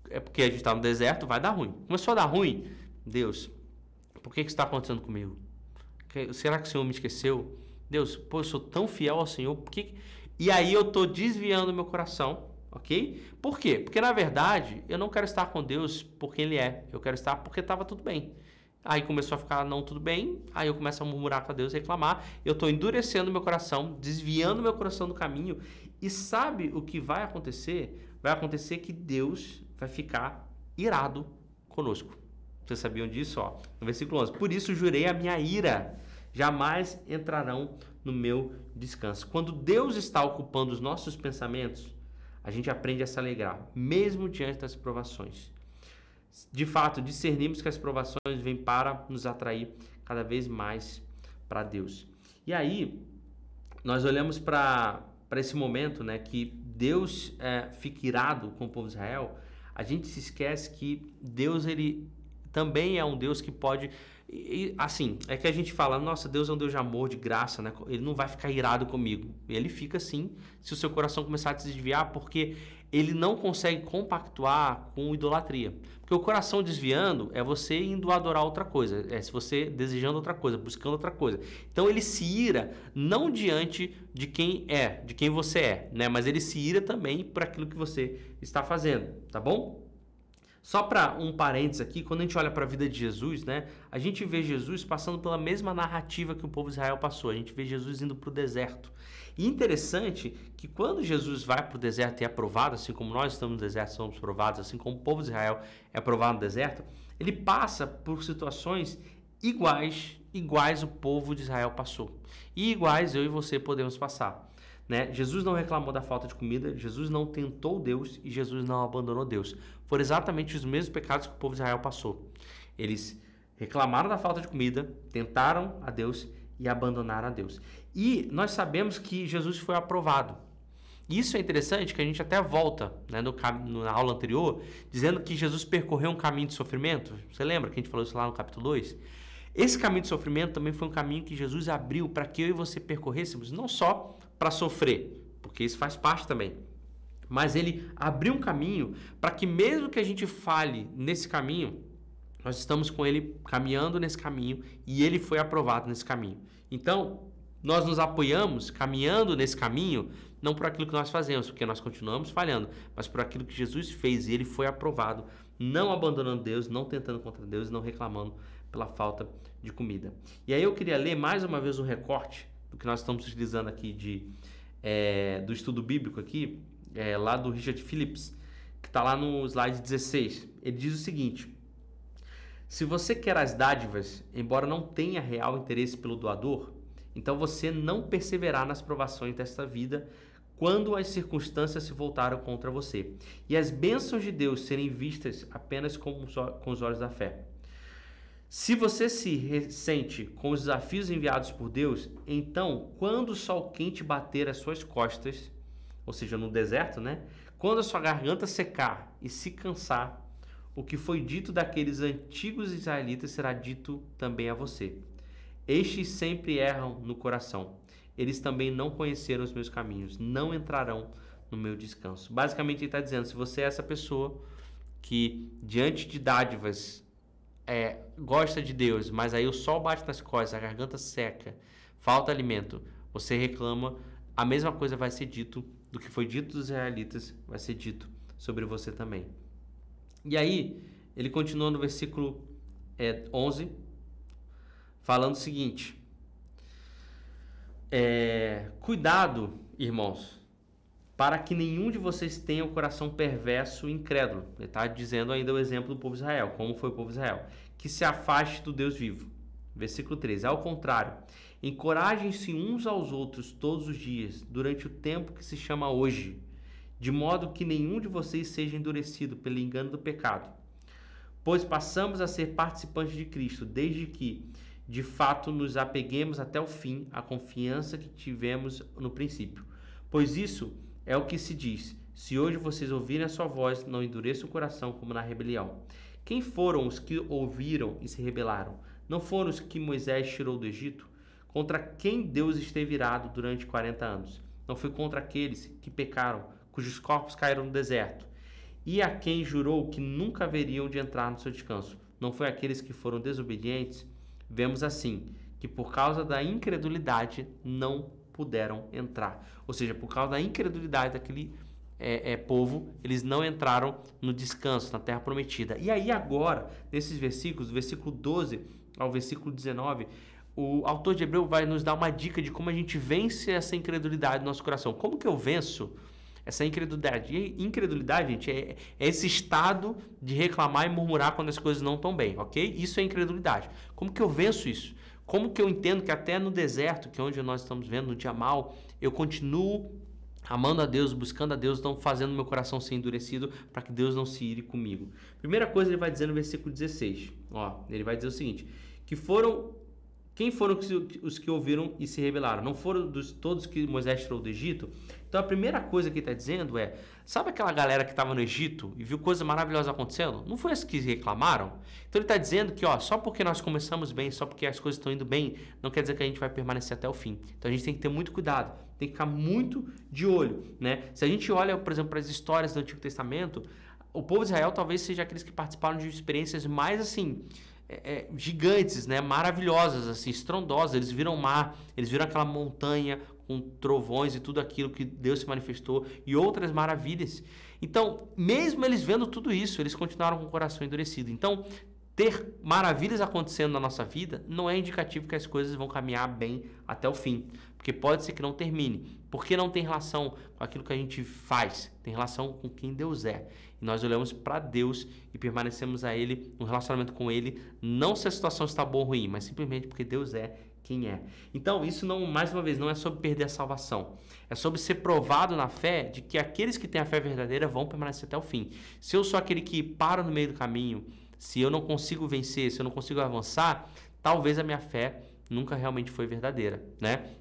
é porque a gente está no deserto, vai dar ruim. Começou a dar ruim, Deus, por que, que está acontecendo comigo? Que, será que o Senhor me esqueceu? Deus, pô, eu sou tão fiel ao Senhor, por que... E aí eu estou desviando meu coração, ok? Por quê? Porque na verdade eu não quero estar com Deus por quem Ele é, eu quero estar porque estava tudo bem. Aí começou a ficar não tudo bem, aí eu começo a murmurar para Deus, reclamar. Eu estou endurecendo meu coração, desviando meu coração do caminho. E sabe o que vai acontecer? Vai acontecer que Deus vai ficar irado conosco. Vocês sabiam disso? Ó, no versículo 11. Por isso jurei a minha ira, jamais entrarão no meu descanso. Quando Deus está ocupando os nossos pensamentos, a gente aprende a se alegrar, mesmo diante das provações. De fato, discernimos que as provações vêm para nos atrair cada vez mais para Deus. E aí, nós olhamos para esse momento né, que Deus é, fica irado com o povo de Israel a gente se esquece que Deus ele também é um Deus que pode. E, assim, é que a gente fala, nossa, Deus é um Deus de amor, de graça, né? Ele não vai ficar irado comigo. Ele fica assim se o seu coração começar a se desviar, porque ele não consegue compactuar com idolatria. Porque o coração desviando é você indo adorar outra coisa, é se você desejando outra coisa, buscando outra coisa. Então ele se ira não diante de quem é, de quem você é, né? Mas ele se ira também por aquilo que você está fazendo, tá bom? Só para um parênteses aqui, quando a gente olha para a vida de Jesus, né? A gente vê Jesus passando pela mesma narrativa que o povo de Israel passou. A gente vê Jesus indo para o deserto e interessante que quando Jesus vai para o deserto e é provado, assim como nós estamos no deserto, somos provados, assim como o povo de Israel é provado no deserto, ele passa por situações iguais, iguais o povo de Israel passou. E iguais eu e você podemos passar. Né? Jesus não reclamou da falta de comida, Jesus não tentou Deus e Jesus não abandonou Deus. Foram exatamente os mesmos pecados que o povo de Israel passou. Eles reclamaram da falta de comida, tentaram a Deus e abandonaram a Deus. E nós sabemos que Jesus foi aprovado. Isso é interessante que a gente até volta né, no, na aula anterior, dizendo que Jesus percorreu um caminho de sofrimento. Você lembra que a gente falou isso lá no capítulo 2? Esse caminho de sofrimento também foi um caminho que Jesus abriu para que eu e você percorrêssemos, não só para sofrer, porque isso faz parte também, mas ele abriu um caminho para que, mesmo que a gente fale nesse caminho, nós estamos com ele caminhando nesse caminho e ele foi aprovado nesse caminho. Então, nós nos apoiamos caminhando nesse caminho, não por aquilo que nós fazemos, porque nós continuamos falhando, mas por aquilo que Jesus fez e ele foi aprovado, não abandonando Deus, não tentando contra Deus, não reclamando pela falta de comida. E aí eu queria ler mais uma vez um recorte do que nós estamos utilizando aqui de, é, do estudo bíblico aqui, é, lá do Richard Phillips, que está lá no slide 16. Ele diz o seguinte: se você quer as dádivas, embora não tenha real interesse pelo doador, então você não perseverar nas provações desta vida quando as circunstâncias se voltaram contra você e as bênçãos de Deus serem vistas apenas com os olhos da fé. Se você se ressente com os desafios enviados por Deus, então quando o sol quente bater as suas costas, ou seja, no deserto, né? Quando a sua garganta secar e se cansar, o que foi dito daqueles antigos israelitas será dito também a você. Estes sempre erram no coração. Eles também não conheceram os meus caminhos, não entrarão no meu descanso. Basicamente, ele está dizendo: se você é essa pessoa que, diante de dádivas, é, gosta de Deus, mas aí o sol bate nas costas, a garganta seca, falta alimento, você reclama, a mesma coisa vai ser dito do que foi dito dos israelitas, vai ser dito sobre você também. E aí, ele continua no versículo é, 11 falando o seguinte: é, cuidado, irmãos, para que nenhum de vocês tenha o coração perverso e incrédulo. Ele está dizendo ainda o exemplo do povo de Israel, como foi o povo de Israel, que se afaste do Deus vivo. Versículo 13: Ao contrário, encorajem-se uns aos outros todos os dias, durante o tempo que se chama hoje, de modo que nenhum de vocês seja endurecido pelo engano do pecado. Pois passamos a ser participantes de Cristo, desde que de fato nos apeguemos até o fim à confiança que tivemos no princípio. Pois isso é o que se diz: se hoje vocês ouvirem a sua voz, não endureça o coração como na rebelião. Quem foram os que ouviram e se rebelaram? Não foram os que Moisés tirou do Egito? Contra quem Deus esteve irado durante 40 anos? Não foi contra aqueles que pecaram, cujos corpos caíram no deserto. E a quem jurou que nunca haveriam de entrar no seu descanso? Não foi aqueles que foram desobedientes Vemos assim que por causa da incredulidade não puderam entrar. Ou seja, por causa da incredulidade daquele é, é, povo, eles não entraram no descanso, na terra prometida. E aí, agora, nesses versículos, do versículo 12 ao versículo 19, o autor de Hebreu vai nos dar uma dica de como a gente vence essa incredulidade no nosso coração. Como que eu venço? Essa incredulidade. E incredulidade, gente, é, é esse estado de reclamar e murmurar quando as coisas não estão bem, ok? Isso é incredulidade. Como que eu venço isso? Como que eu entendo que até no deserto, que é onde nós estamos vendo, no dia mal, eu continuo amando a Deus, buscando a Deus, não fazendo meu coração ser endurecido para que Deus não se ire comigo. Primeira coisa ele vai dizer no versículo 16, ó, ele vai dizer o seguinte, que foram quem foram os que ouviram e se rebelaram? Não foram dos todos que Moisés tirou do Egito? Então a primeira coisa que ele está dizendo é: sabe aquela galera que estava no Egito e viu coisas maravilhosas acontecendo? Não foi as que reclamaram? Então ele está dizendo que ó, só porque nós começamos bem, só porque as coisas estão indo bem, não quer dizer que a gente vai permanecer até o fim. Então a gente tem que ter muito cuidado, tem que ficar muito de olho. Né? Se a gente olha, por exemplo, para as histórias do Antigo Testamento, o povo de Israel talvez seja aqueles que participaram de experiências mais assim é, é gigantes, né? maravilhosas, assim, estrondosas. Eles viram o mar, eles viram aquela montanha com trovões e tudo aquilo que Deus se manifestou e outras maravilhas. Então, mesmo eles vendo tudo isso, eles continuaram com o coração endurecido. Então, ter maravilhas acontecendo na nossa vida não é indicativo que as coisas vão caminhar bem até o fim, porque pode ser que não termine, porque não tem relação com aquilo que a gente faz, tem relação com quem Deus é. E nós olhamos para Deus e permanecemos a Ele, um relacionamento com Ele, não se a situação está boa ou ruim, mas simplesmente porque Deus é quem é. Então, isso não, mais uma vez, não é sobre perder a salvação. É sobre ser provado na fé de que aqueles que têm a fé verdadeira vão permanecer até o fim. Se eu sou aquele que para no meio do caminho, se eu não consigo vencer, se eu não consigo avançar, talvez a minha fé nunca realmente foi verdadeira, né?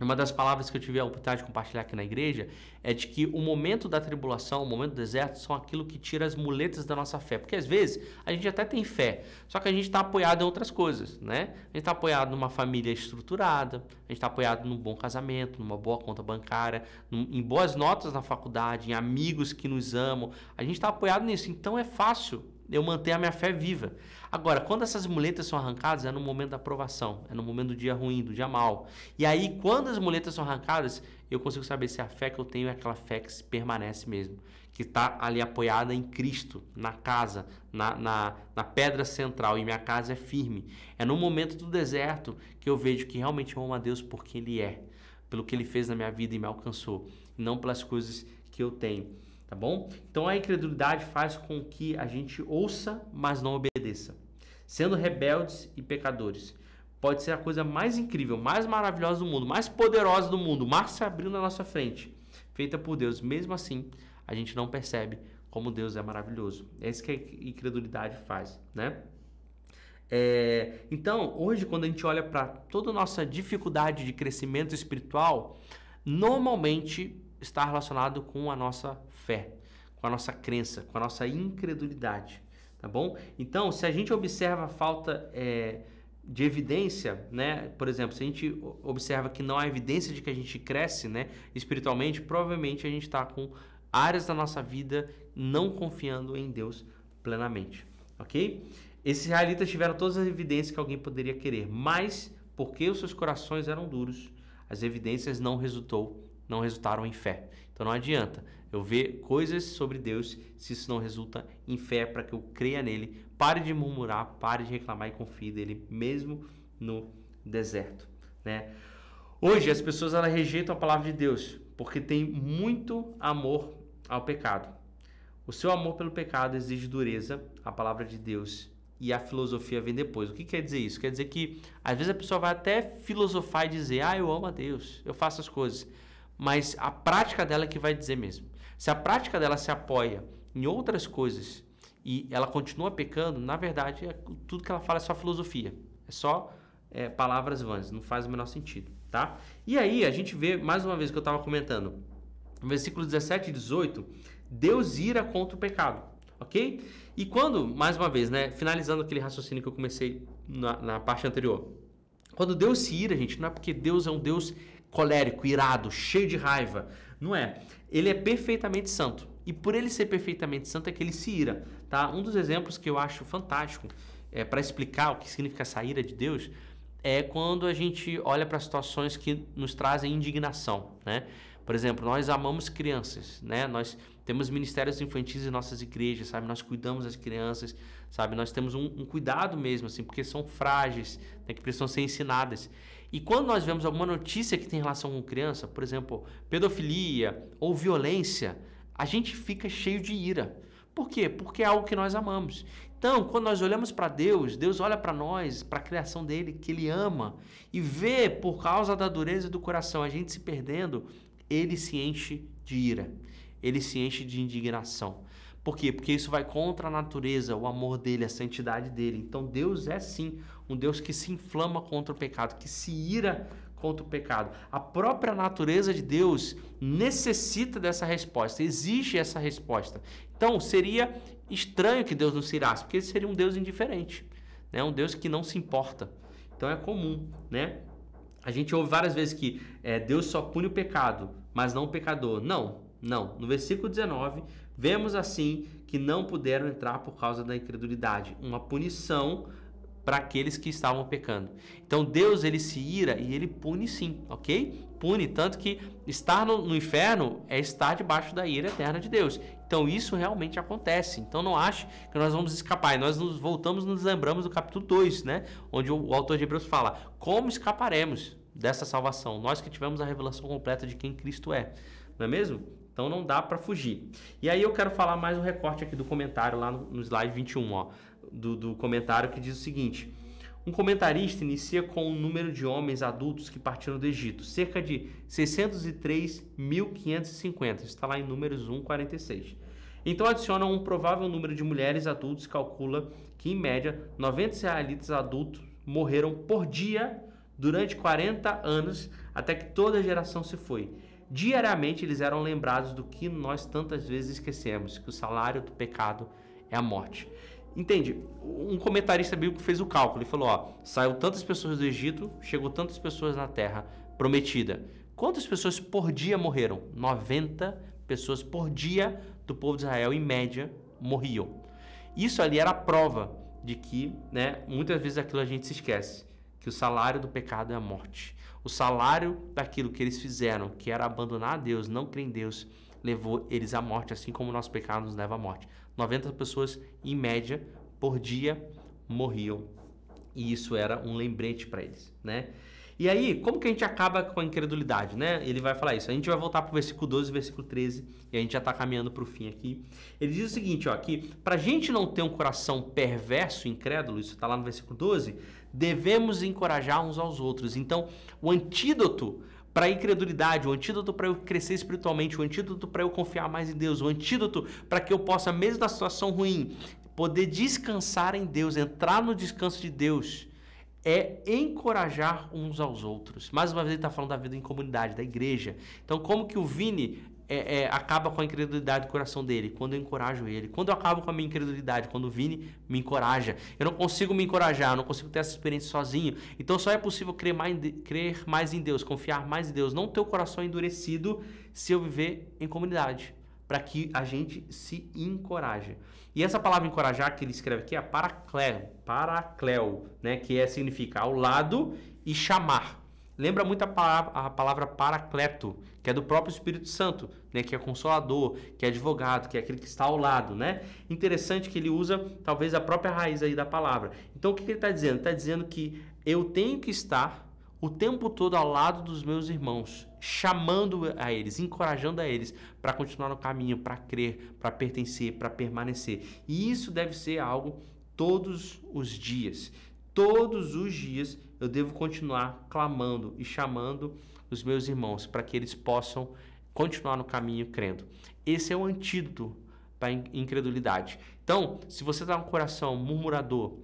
Uma das palavras que eu tive a oportunidade de compartilhar aqui na igreja é de que o momento da tribulação, o momento do deserto, são aquilo que tira as muletas da nossa fé. Porque às vezes a gente até tem fé, só que a gente está apoiado em outras coisas, né? A gente está apoiado numa família estruturada, a gente está apoiado num bom casamento, numa boa conta bancária, num, em boas notas na faculdade, em amigos que nos amam. A gente está apoiado nisso, então é fácil eu mantenho a minha fé viva. Agora, quando essas muletas são arrancadas, é no momento da aprovação, é no momento do dia ruim, do dia mal. E aí, quando as muletas são arrancadas, eu consigo saber se a fé que eu tenho é aquela fé que permanece mesmo, que está ali apoiada em Cristo, na casa, na, na, na, pedra central, e minha casa é firme. É no momento do deserto que eu vejo que realmente eu amo a Deus por quem Ele é, pelo que Ele fez na minha vida e me alcançou, não pelas coisas que eu tenho tá bom? Então a incredulidade faz com que a gente ouça, mas não obedeça, sendo rebeldes e pecadores. Pode ser a coisa mais incrível, mais maravilhosa do mundo, mais poderosa do mundo, mar se abriu na nossa frente, feita por Deus. Mesmo assim, a gente não percebe como Deus é maravilhoso. É isso que a incredulidade faz, né? É, então, hoje, quando a gente olha para toda a nossa dificuldade de crescimento espiritual, normalmente está relacionado com a nossa fé, com a nossa crença, com a nossa incredulidade, tá bom? Então, se a gente observa a falta é, de evidência, né? Por exemplo, se a gente observa que não há evidência de que a gente cresce, né, espiritualmente, provavelmente a gente está com áreas da nossa vida não confiando em Deus plenamente, ok? Esses israelitas tiveram todas as evidências que alguém poderia querer, mas porque os seus corações eram duros, as evidências não resultou não resultaram em fé. Então não adianta eu ver coisas sobre Deus se isso não resulta em fé para que eu creia nele. Pare de murmurar, pare de reclamar e confie nele mesmo no deserto, né? Hoje as pessoas elas rejeitam a palavra de Deus porque tem muito amor ao pecado. O seu amor pelo pecado exige dureza, a palavra de Deus e a filosofia vem depois. O que quer dizer isso? Quer dizer que às vezes a pessoa vai até filosofar e dizer: Ah, eu amo a Deus, eu faço as coisas mas a prática dela é que vai dizer mesmo. Se a prática dela se apoia em outras coisas e ela continua pecando, na verdade, é, tudo que ela fala é só filosofia, é só é, palavras vãs, não faz o menor sentido, tá? E aí a gente vê, mais uma vez o que eu estava comentando, no versículo 17 e 18, Deus ira contra o pecado, ok? E quando, mais uma vez, né, finalizando aquele raciocínio que eu comecei na, na parte anterior, quando Deus se ira, gente, não é porque Deus é um Deus colérico, irado, cheio de raiva. Não é. Ele é perfeitamente santo. E por ele ser perfeitamente santo é que ele se ira. Tá? Um dos exemplos que eu acho fantástico é, para explicar o que significa essa ira de Deus é quando a gente olha para situações que nos trazem indignação. Né? Por exemplo, nós amamos crianças, né? Nós temos ministérios infantis em nossas igrejas, sabe? Nós cuidamos das crianças, sabe? Nós temos um, um cuidado mesmo, assim, porque são frágeis, né? que precisam ser ensinadas. E quando nós vemos alguma notícia que tem relação com criança, por exemplo, pedofilia ou violência, a gente fica cheio de ira. Por quê? Porque é algo que nós amamos. Então, quando nós olhamos para Deus, Deus olha para nós, para a criação dele, que ele ama, e vê por causa da dureza do coração a gente se perdendo, ele se enche de ira, ele se enche de indignação. Por quê? Porque isso vai contra a natureza, o amor dele, a santidade dele. Então Deus é sim um Deus que se inflama contra o pecado, que se ira contra o pecado. A própria natureza de Deus necessita dessa resposta, exige essa resposta. Então seria estranho que Deus não se irasse, porque ele seria um Deus indiferente, né? um Deus que não se importa. Então é comum, né? A gente ouve várias vezes que é, Deus só pune o pecado, mas não o pecador. Não, não. No versículo 19, Vemos assim que não puderam entrar por causa da incredulidade, uma punição para aqueles que estavam pecando. Então Deus ele se ira e ele pune sim, ok? Pune tanto que estar no, no, inferno é estar debaixo da ira eterna de Deus. Então isso realmente acontece. Então não ache que nós vamos escapar. nós nos voltamos, nos lembramos do capítulo 2, né? Onde o, o autor de Hebreus fala: "Como escaparemos dessa salvação? Nós que tivemos a revelação completa de quem Cristo é". Não é mesmo? Então não dá para fugir. E aí eu quero falar mais um recorte aqui do comentário lá no, no slide 21, ó, do, do comentário que diz o seguinte. Um comentarista inicia com o número de homens adultos que partiram do Egito, cerca de 603.550. Está lá em números 146. Então adiciona um provável número de mulheres adultas, calcula que em média 90 israelitas adultos morreram por dia durante 40 anos até que toda a geração se foi. Diariamente eles eram lembrados do que nós tantas vezes esquecemos, que o salário do pecado é a morte. Entende? Um comentarista bíblico fez o cálculo e falou: ó, saiu tantas pessoas do Egito, chegou tantas pessoas na terra prometida. Quantas pessoas por dia morreram? 90 pessoas por dia do povo de Israel, em média, morriam. Isso ali era a prova de que, né, muitas vezes aquilo a gente se esquece, que o salário do pecado é a morte. O salário daquilo que eles fizeram, que era abandonar a Deus, não crer em Deus, levou eles à morte, assim como o nosso pecado nos leva à morte. 90 pessoas, em média, por dia morriam. E isso era um lembrete para eles, né? E aí, como que a gente acaba com a incredulidade, né? Ele vai falar isso. A gente vai voltar para o versículo 12, versículo 13, e a gente já está caminhando para o fim aqui. Ele diz o seguinte, ó, para a gente não ter um coração perverso, incrédulo, isso está lá no versículo 12, devemos encorajar uns aos outros. Então, o antídoto para a incredulidade, o antídoto para eu crescer espiritualmente, o antídoto para eu confiar mais em Deus, o antídoto para que eu possa, mesmo na situação ruim, poder descansar em Deus, entrar no descanso de Deus, é encorajar uns aos outros. Mais uma vez ele está falando da vida em comunidade, da igreja. Então, como que o Vini é, é, acaba com a incredulidade do coração dele, quando eu encorajo ele, quando eu acabo com a minha incredulidade, quando o Vini me encoraja. Eu não consigo me encorajar, eu não consigo ter essa experiência sozinho. Então só é possível crer mais, crer mais em Deus, confiar mais em Deus, não ter o coração endurecido se eu viver em comunidade para que a gente se encoraje. E essa palavra encorajar que ele escreve aqui é paracléu, paracléu, né, que é significa ao lado e chamar. Lembra muito a palavra, a palavra paracleto, que é do próprio Espírito Santo, né, que é consolador, que é advogado, que é aquele que está ao lado, né? Interessante que ele usa talvez a própria raiz aí da palavra. Então o que, que ele está dizendo? Está dizendo que eu tenho que estar o tempo todo ao lado dos meus irmãos, chamando a eles, encorajando a eles para continuar no caminho, para crer, para pertencer, para permanecer. E isso deve ser algo todos os dias. Todos os dias eu devo continuar clamando e chamando os meus irmãos, para que eles possam continuar no caminho crendo. Esse é o antídoto para a incredulidade. Então, se você está um coração murmurador,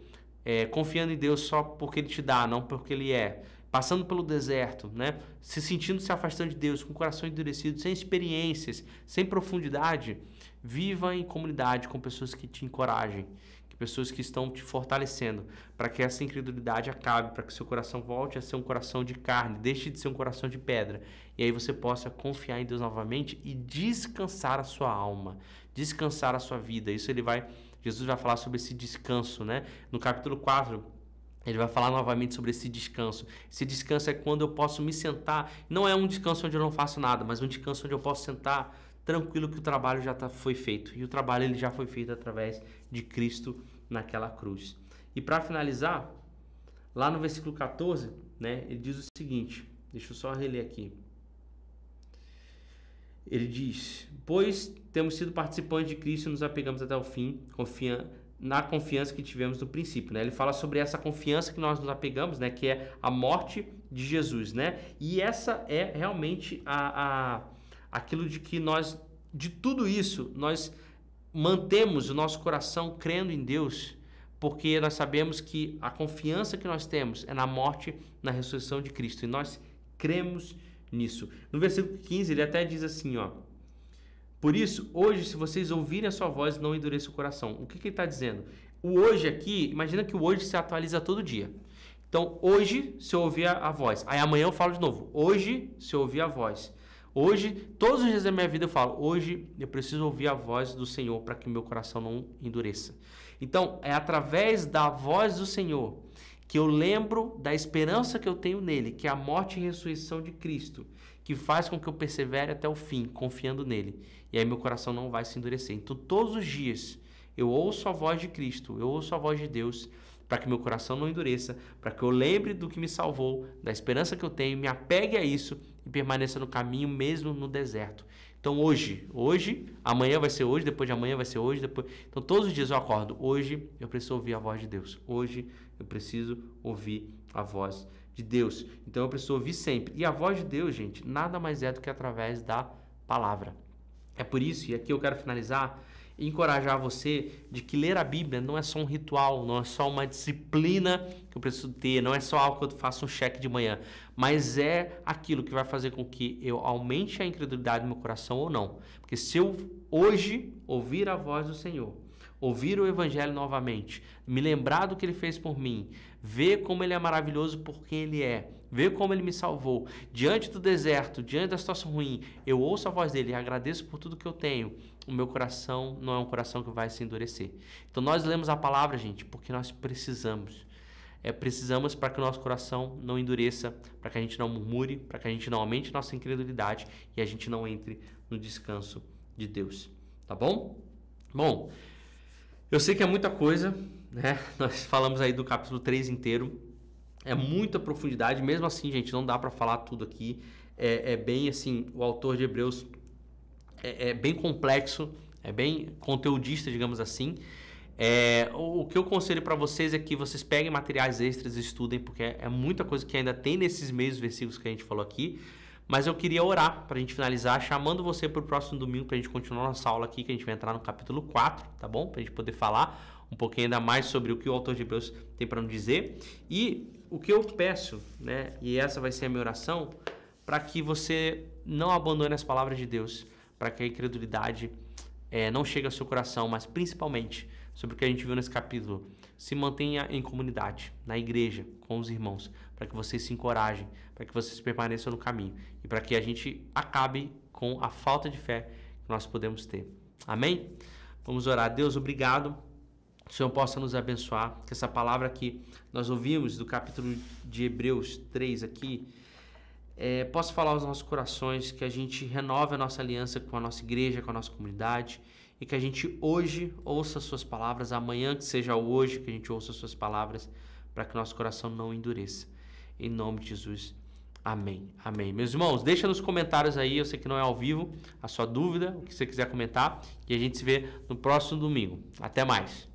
é, confiando em Deus só porque Ele te dá, não porque Ele é, passando pelo deserto, né? se sentindo se afastando de Deus, com o coração endurecido, sem experiências, sem profundidade, viva em comunidade com pessoas que te encorajem, pessoas que estão te fortalecendo, para que essa incredulidade acabe, para que seu coração volte a ser um coração de carne, deixe de ser um coração de pedra, e aí você possa confiar em Deus novamente e descansar a sua alma, descansar a sua vida. Isso ele vai Jesus vai falar sobre esse descanso, né? No capítulo 4, ele vai falar novamente sobre esse descanso. Esse descanso é quando eu posso me sentar. Não é um descanso onde eu não faço nada, mas um descanso onde eu posso sentar tranquilo que o trabalho já tá, foi feito. E o trabalho ele já foi feito através de Cristo naquela cruz. E para finalizar, lá no versículo 14, né, ele diz o seguinte, deixa eu só reler aqui. Ele diz: "Pois temos sido participantes de Cristo e nos apegamos até o fim, na confiança que tivemos no princípio, né? Ele fala sobre essa confiança que nós nos apegamos, né? Que é a morte de Jesus, né? E essa é realmente a, a aquilo de que nós, de tudo isso, nós mantemos o nosso coração crendo em Deus, porque nós sabemos que a confiança que nós temos é na morte, na ressurreição de Cristo, e nós cremos nisso. No versículo 15, ele até diz assim, ó. Por isso, hoje, se vocês ouvirem a sua voz, não endureçam o coração. O que, que ele está dizendo? O hoje aqui, imagina que o hoje se atualiza todo dia. Então, hoje, se eu ouvir a, a voz. Aí amanhã eu falo de novo. Hoje, se eu ouvir a voz. Hoje, todos os dias da minha vida eu falo, hoje eu preciso ouvir a voz do Senhor para que meu coração não endureça. Então, é através da voz do Senhor que eu lembro da esperança que eu tenho nele, que é a morte e ressurreição de Cristo, que faz com que eu persevere até o fim, confiando nele. E aí meu coração não vai se endurecer. Então, todos os dias eu ouço a voz de Cristo, eu ouço a voz de Deus, para que meu coração não endureça, para que eu lembre do que me salvou, da esperança que eu tenho, me apegue a isso e permaneça no caminho mesmo no deserto. Então hoje, hoje, amanhã vai ser hoje, depois de amanhã vai ser hoje, depois. Então todos os dias eu acordo. Hoje eu preciso ouvir a voz de Deus. Hoje eu preciso ouvir a voz de Deus. Então eu preciso ouvir sempre. E a voz de Deus, gente, nada mais é do que através da palavra. É por isso, e aqui eu quero finalizar e encorajar você de que ler a Bíblia não é só um ritual, não é só uma disciplina que eu preciso ter, não é só algo que eu faço um cheque de manhã, mas é aquilo que vai fazer com que eu aumente a incredulidade no meu coração ou não. Porque se eu hoje ouvir a voz do Senhor, ouvir o Evangelho novamente, me lembrar do que ele fez por mim, ver como ele é maravilhoso por quem ele é Vê como ele me salvou. Diante do deserto, diante da situação ruim, eu ouço a voz dele e agradeço por tudo que eu tenho. O meu coração não é um coração que vai se endurecer. Então nós lemos a palavra, gente, porque nós precisamos. É, precisamos para que o nosso coração não endureça, para que a gente não murmure, para que a gente não aumente nossa incredulidade e a gente não entre no descanso de Deus. Tá bom? Bom, eu sei que é muita coisa, né? Nós falamos aí do capítulo 3 inteiro. É muita profundidade, mesmo assim, gente, não dá para falar tudo aqui. É, é, bem assim, o autor de Hebreus é, é, bem complexo, é bem conteudista, digamos assim. É, o, o que eu conselho para vocês é que vocês peguem materiais extras e estudem, porque é, é, muita coisa que ainda tem nesses mesmos versículos que a gente falou aqui. Mas eu queria orar para a gente finalizar, chamando você para o próximo domingo para a gente continuar nossa aula aqui, que a gente vai entrar no capítulo 4, tá bom? Para a gente poder falar um pouquinho ainda mais sobre o que o autor de Hebreus tem para nos dizer. E o que eu peço, né, e essa vai ser a minha oração, para que você não abandone as palavras de Deus, para que a incredulidade é, não chegue ao seu coração, mas principalmente sobre o que a gente viu nesse capítulo, se mantenha em comunidade, na igreja, com os irmãos, para que vocês se encorajem, para que vocês permaneçam no caminho e para que a gente acabe com a falta de fé que nós podemos ter. Amém? Vamos orar. Deus, obrigado o Senhor possa nos abençoar, que essa palavra que nós ouvimos do capítulo de Hebreus 3 aqui, é, possa falar aos nossos corações, que a gente renove a nossa aliança com a nossa igreja, com a nossa comunidade, e que a gente hoje ouça suas palavras, amanhã que seja hoje que a gente ouça suas palavras, para que nosso coração não endureça. Em nome de Jesus. Amém. Amém. Meus irmãos, deixa nos comentários aí, eu sei que não é ao vivo, a sua dúvida, o que você quiser comentar, e a gente se vê no próximo domingo. Até mais.